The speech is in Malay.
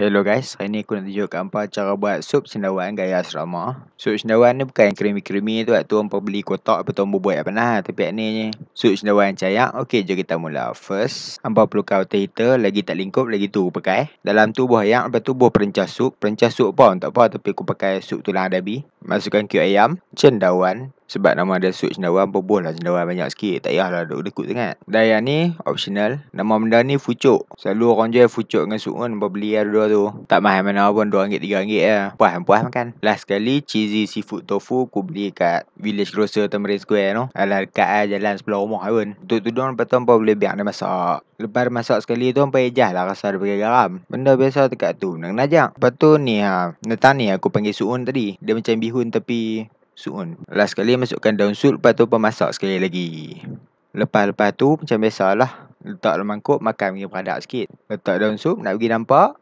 Hello guys, hari ni aku nak tunjukkan apa cara buat sup cendawan gaya asrama. Sup cendawan ni bukan yang creamy-creamy tu, tu orang beli kotak atau tu buat apa nah, tapi ni ni. Sup cendawan cayak. Okey, jom kita mula. First, hangpa perlu kau heater, lagi tak lingkup lagi tu aku pakai. Dalam tu buah ayam, lepas tu buah perencah sup. Perencah sup pun tak apa, tapi aku pakai sup tulang adabi. Masukkan kuih ayam, cendawan, sebab nama dia suit cendawan pun lah cendawan banyak sikit. Tak payah lah duduk dekut sangat. Dan yang ni optional. Nama benda ni fucuk. Selalu orang jual fucuk dengan suit kan. beli ada dua tu. Tak mahal mana pun. Dua ringgit, tiga ringgit lah. Puas kan puas makan. Last sekali cheesy seafood tofu ku beli kat Village Grocer Tamarind Square tu. Alah dekat lah jalan sebelah rumah pun. Untuk tudung lepas tu hampa boleh biar dia masak. Lepas dia masak sekali tu hampa ejah lah rasa dia pakai garam. Benda biasa dekat tu. Nak najak. Lepas tu ni ha. Netani aku panggil suun tadi. Dia macam bihun tapi suun. Last sekali masukkan daun sup lepas tu pemasak sekali lagi. Lepas-lepas tu macam biasalah. Letak dalam mangkuk makan pergi peradak sikit. Letak daun sup nak pergi nampak.